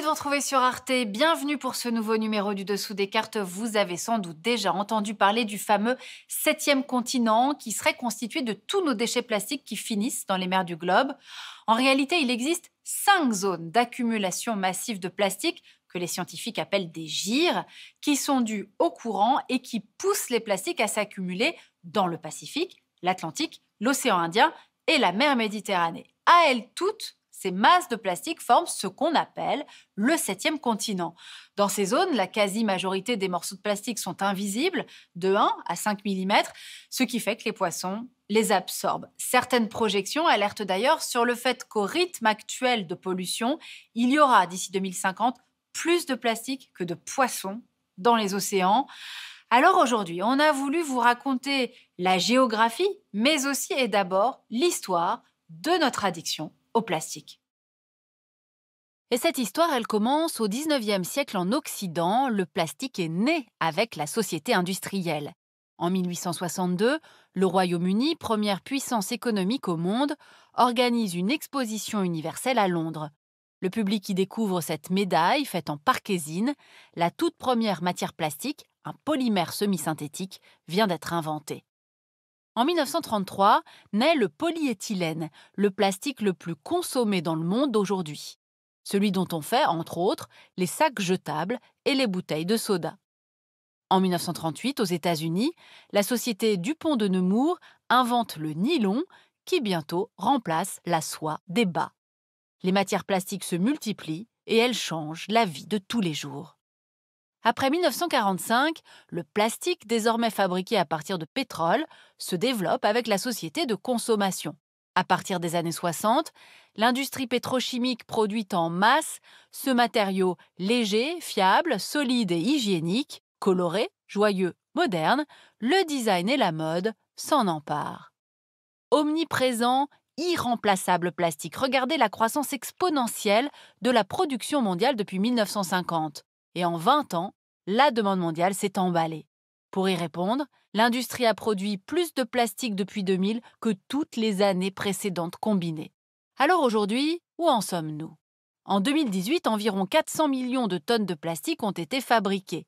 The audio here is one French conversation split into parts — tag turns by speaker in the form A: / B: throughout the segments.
A: de vous retrouver sur Arte. Bienvenue pour ce nouveau numéro du Dessous des cartes. Vous avez sans doute déjà entendu parler du fameux septième continent qui serait constitué de tous nos déchets plastiques qui finissent dans les mers du globe. En réalité, il existe cinq zones d'accumulation massive de plastique que les scientifiques appellent des gyres, qui sont dues au courant et qui poussent les plastiques à s'accumuler dans le Pacifique, l'Atlantique, l'océan Indien et la mer Méditerranée. À elles toutes, ces masses de plastique forment ce qu'on appelle le septième continent. Dans ces zones, la quasi-majorité des morceaux de plastique sont invisibles, de 1 à 5 mm, ce qui fait que les poissons les absorbent. Certaines projections alertent d'ailleurs sur le fait qu'au rythme actuel de pollution, il y aura d'ici 2050 plus de plastique que de poissons dans les océans. Alors aujourd'hui, on a voulu vous raconter la géographie, mais aussi et d'abord l'histoire de notre addiction au plastique. Et cette histoire, elle commence au 19e siècle en Occident. Le plastique est né avec la société industrielle. En 1862, le Royaume-Uni, première puissance économique au monde, organise une exposition universelle à Londres. Le public y découvre cette médaille faite en parkésine. La toute première matière plastique, un polymère semi-synthétique, vient d'être inventée. En 1933 naît le polyéthylène, le plastique le plus consommé dans le monde aujourd'hui celui dont on fait, entre autres, les sacs jetables et les bouteilles de soda. En 1938, aux États-Unis, la société Dupont de Nemours invente le nylon qui bientôt remplace la soie des bas. Les matières plastiques se multiplient et elles changent la vie de tous les jours. Après 1945, le plastique, désormais fabriqué à partir de pétrole, se développe avec la société de consommation. À partir des années 60, L'industrie pétrochimique produit en masse ce matériau léger, fiable, solide et hygiénique, coloré, joyeux, moderne, le design et la mode s'en emparent. Omniprésent, irremplaçable plastique. Regardez la croissance exponentielle de la production mondiale depuis 1950. Et en 20 ans, la demande mondiale s'est emballée. Pour y répondre, l'industrie a produit plus de plastique depuis 2000 que toutes les années précédentes combinées. Alors aujourd'hui, où en sommes-nous En 2018, environ 400 millions de tonnes de plastique ont été fabriquées.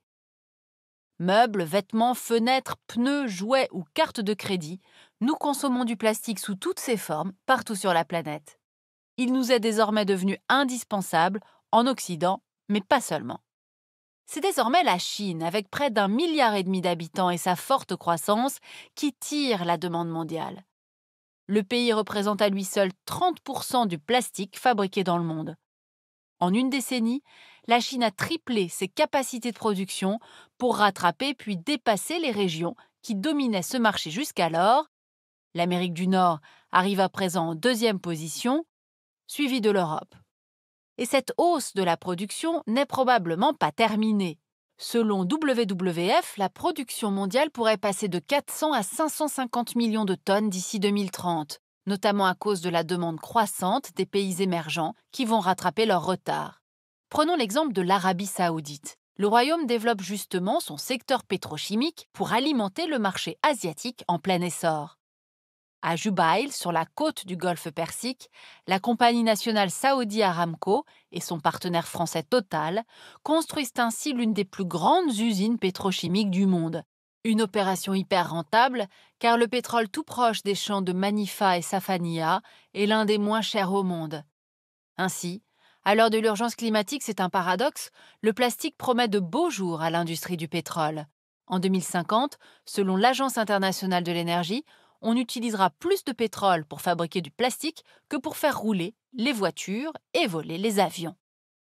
A: Meubles, vêtements, fenêtres, pneus, jouets ou cartes de crédit, nous consommons du plastique sous toutes ses formes, partout sur la planète. Il nous est désormais devenu indispensable, en Occident, mais pas seulement. C'est désormais la Chine, avec près d'un milliard et demi d'habitants et sa forte croissance, qui tire la demande mondiale le pays représente à lui seul 30% du plastique fabriqué dans le monde. En une décennie, la Chine a triplé ses capacités de production pour rattraper puis dépasser les régions qui dominaient ce marché jusqu'alors. L'Amérique du Nord arrive à présent en deuxième position, suivie de l'Europe. Et cette hausse de la production n'est probablement pas terminée. Selon WWF, la production mondiale pourrait passer de 400 à 550 millions de tonnes d'ici 2030, notamment à cause de la demande croissante des pays émergents qui vont rattraper leur retard. Prenons l'exemple de l'Arabie saoudite. Le royaume développe justement son secteur pétrochimique pour alimenter le marché asiatique en plein essor. À Jubail, sur la côte du golfe Persique, la compagnie nationale Saudi Aramco et son partenaire français Total construisent ainsi l'une des plus grandes usines pétrochimiques du monde. Une opération hyper rentable, car le pétrole tout proche des champs de Manifa et Safania est l'un des moins chers au monde. Ainsi, à l'heure de l'urgence climatique, c'est un paradoxe, le plastique promet de beaux jours à l'industrie du pétrole. En 2050, selon l'Agence internationale de l'énergie, on utilisera plus de pétrole pour fabriquer du plastique que pour faire rouler les voitures et voler les avions.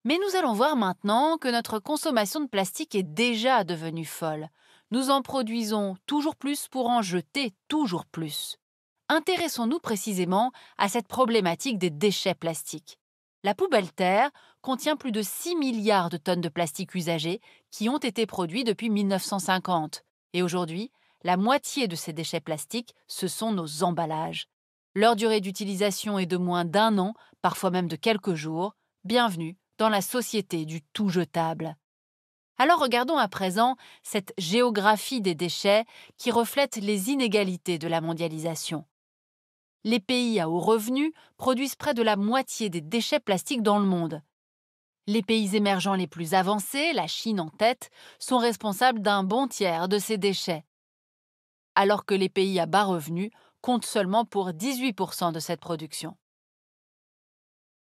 A: Mais nous allons voir maintenant que notre consommation de plastique est déjà devenue folle. Nous en produisons toujours plus pour en jeter toujours plus. Intéressons-nous précisément à cette problématique des déchets plastiques. La poubelle Terre contient plus de 6 milliards de tonnes de plastique usagé qui ont été produits depuis 1950. Et aujourd'hui, la moitié de ces déchets plastiques, ce sont nos emballages. Leur durée d'utilisation est de moins d'un an, parfois même de quelques jours. Bienvenue dans la société du tout jetable. Alors regardons à présent cette géographie des déchets qui reflète les inégalités de la mondialisation. Les pays à haut revenu produisent près de la moitié des déchets plastiques dans le monde. Les pays émergents les plus avancés, la Chine en tête, sont responsables d'un bon tiers de ces déchets alors que les pays à bas revenus comptent seulement pour 18% de cette production.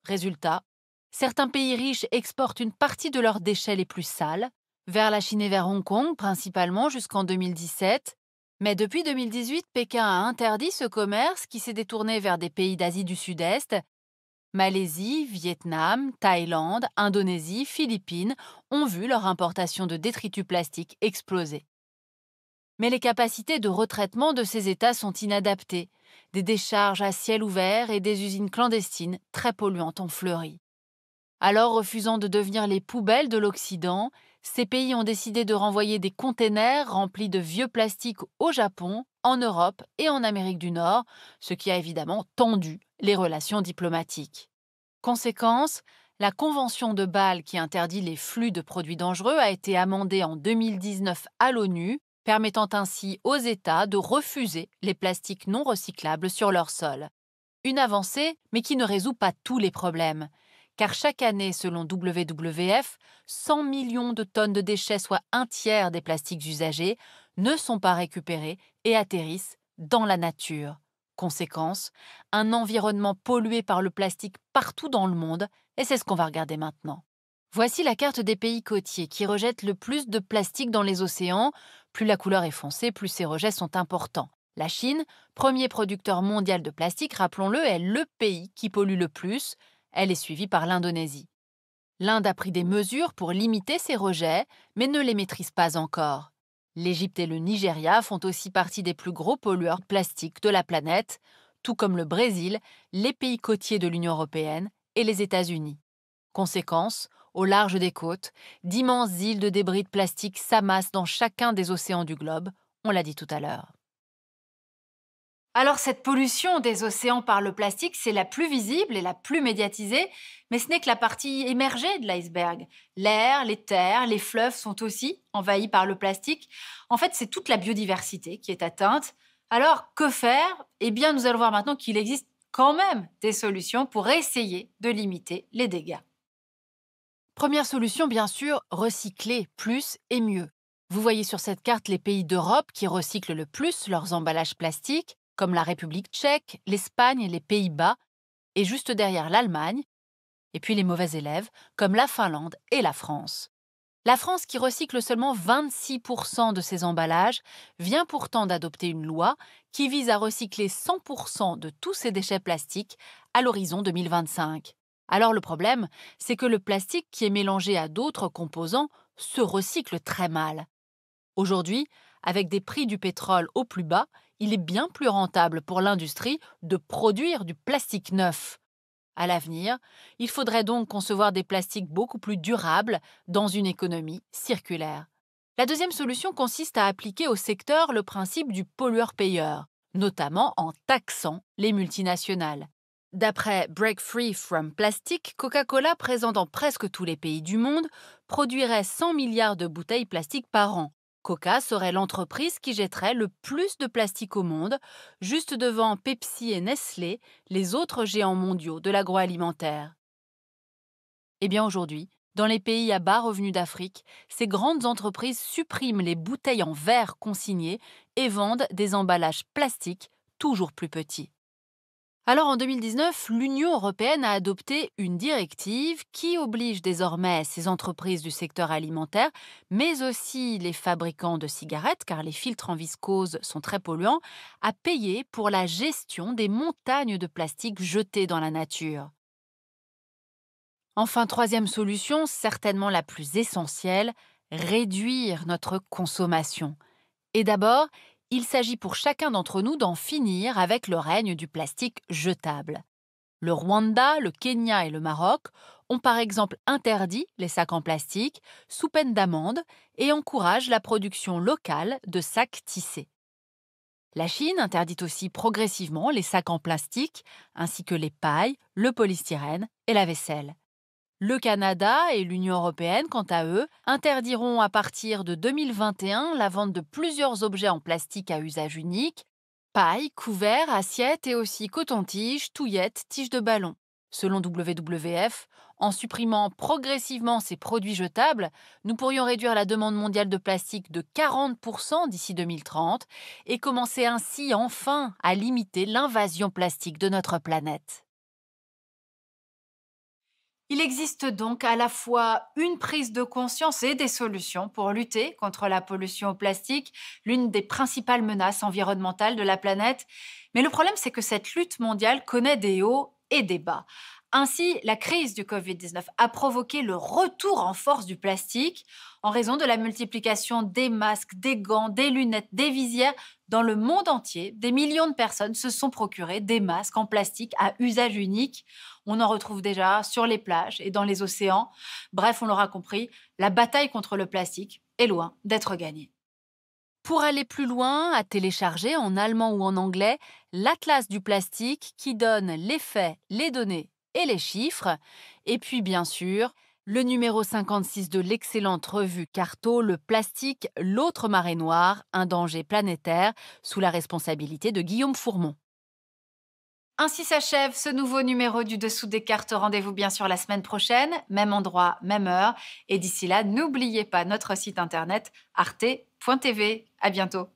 A: Résultat, certains pays riches exportent une partie de leurs déchets les plus sales, vers la Chine et vers Hong Kong principalement jusqu'en 2017, mais depuis 2018, Pékin a interdit ce commerce qui s'est détourné vers des pays d'Asie du Sud-Est. Malaisie, Vietnam, Thaïlande, Indonésie, Philippines ont vu leur importation de détritus plastiques exploser mais les capacités de retraitement de ces États sont inadaptées. Des décharges à ciel ouvert et des usines clandestines très polluantes ont fleuri. Alors, refusant de devenir les poubelles de l'Occident, ces pays ont décidé de renvoyer des containers remplis de vieux plastiques au Japon, en Europe et en Amérique du Nord, ce qui a évidemment tendu les relations diplomatiques. Conséquence, la Convention de Bâle qui interdit les flux de produits dangereux a été amendée en 2019 à l'ONU permettant ainsi aux États de refuser les plastiques non recyclables sur leur sol. Une avancée, mais qui ne résout pas tous les problèmes, car chaque année, selon WWF, 100 millions de tonnes de déchets, soit un tiers des plastiques usagés, ne sont pas récupérés et atterrissent dans la nature. Conséquence, un environnement pollué par le plastique partout dans le monde, et c'est ce qu'on va regarder maintenant. Voici la carte des pays côtiers qui rejettent le plus de plastique dans les océans. Plus la couleur est foncée, plus ces rejets sont importants. La Chine, premier producteur mondial de plastique, rappelons-le, est le pays qui pollue le plus. Elle est suivie par l'Indonésie. L'Inde a pris des mesures pour limiter ces rejets, mais ne les maîtrise pas encore. L'Égypte et le Nigeria font aussi partie des plus gros pollueurs plastiques de la planète, tout comme le Brésil, les pays côtiers de l'Union européenne et les États-Unis. Conséquence, au large des côtes, d'immenses îles de débris de plastique s'amassent dans chacun des océans du globe, on l'a dit tout à l'heure. Alors cette pollution des océans par le plastique, c'est la plus visible et la plus médiatisée, mais ce n'est que la partie émergée de l'iceberg. L'air, les terres, les fleuves sont aussi envahis par le plastique. En fait, c'est toute la biodiversité qui est atteinte. Alors que faire Eh bien, nous allons voir maintenant qu'il existe quand même des solutions pour essayer de limiter les dégâts. Première solution, bien sûr, recycler plus et mieux. Vous voyez sur cette carte les pays d'Europe qui recyclent le plus leurs emballages plastiques, comme la République tchèque, l'Espagne les Pays-Bas, et juste derrière l'Allemagne, et puis les mauvais élèves, comme la Finlande et la France. La France, qui recycle seulement 26% de ses emballages, vient pourtant d'adopter une loi qui vise à recycler 100% de tous ses déchets plastiques à l'horizon 2025. Alors le problème, c'est que le plastique qui est mélangé à d'autres composants se recycle très mal. Aujourd'hui, avec des prix du pétrole au plus bas, il est bien plus rentable pour l'industrie de produire du plastique neuf. À l'avenir, il faudrait donc concevoir des plastiques beaucoup plus durables dans une économie circulaire. La deuxième solution consiste à appliquer au secteur le principe du pollueur-payeur, notamment en taxant les multinationales. D'après Break Free from Plastic, Coca-Cola, présent dans presque tous les pays du monde, produirait 100 milliards de bouteilles plastiques par an. Coca serait l'entreprise qui jetterait le plus de plastique au monde, juste devant Pepsi et Nestlé, les autres géants mondiaux de l'agroalimentaire. Eh bien aujourd'hui, dans les pays à bas revenus d'Afrique, ces grandes entreprises suppriment les bouteilles en verre consignées et vendent des emballages plastiques toujours plus petits. Alors en 2019, l'Union européenne a adopté une directive qui oblige désormais ces entreprises du secteur alimentaire, mais aussi les fabricants de cigarettes, car les filtres en viscose sont très polluants, à payer pour la gestion des montagnes de plastique jetées dans la nature. Enfin, troisième solution, certainement la plus essentielle, réduire notre consommation. Et d'abord, il s'agit pour chacun d'entre nous d'en finir avec le règne du plastique jetable. Le Rwanda, le Kenya et le Maroc ont par exemple interdit les sacs en plastique sous peine d'amende et encouragent la production locale de sacs tissés. La Chine interdit aussi progressivement les sacs en plastique ainsi que les pailles, le polystyrène et la vaisselle. Le Canada et l'Union européenne, quant à eux, interdiront à partir de 2021 la vente de plusieurs objets en plastique à usage unique, paille, couverts, assiettes et aussi coton-tige, touillettes, tiges de ballon. Selon WWF, en supprimant progressivement ces produits jetables, nous pourrions réduire la demande mondiale de plastique de 40% d'ici 2030 et commencer ainsi enfin à limiter l'invasion plastique de notre planète. Il existe donc à la fois une prise de conscience et des solutions pour lutter contre la pollution au plastique, l'une des principales menaces environnementales de la planète. Mais le problème, c'est que cette lutte mondiale connaît des hauts et des bas. Ainsi, la crise du Covid-19 a provoqué le retour en force du plastique en raison de la multiplication des masques, des gants, des lunettes, des visières. Dans le monde entier, des millions de personnes se sont procurées des masques en plastique à usage unique. On en retrouve déjà sur les plages et dans les océans. Bref, on l'aura compris, la bataille contre le plastique est loin d'être gagnée. Pour aller plus loin, à télécharger en allemand ou en anglais l'Atlas du plastique qui donne les faits, les données et les chiffres. Et puis bien sûr, le numéro 56 de l'excellente revue Carto, Le plastique, l'autre marée noire, un danger planétaire, sous la responsabilité de Guillaume Fourmont. Ainsi s'achève ce nouveau numéro du Dessous des cartes. Rendez-vous bien sûr la semaine prochaine, même endroit, même heure. Et d'ici là, n'oubliez pas notre site internet arte.tv. À bientôt.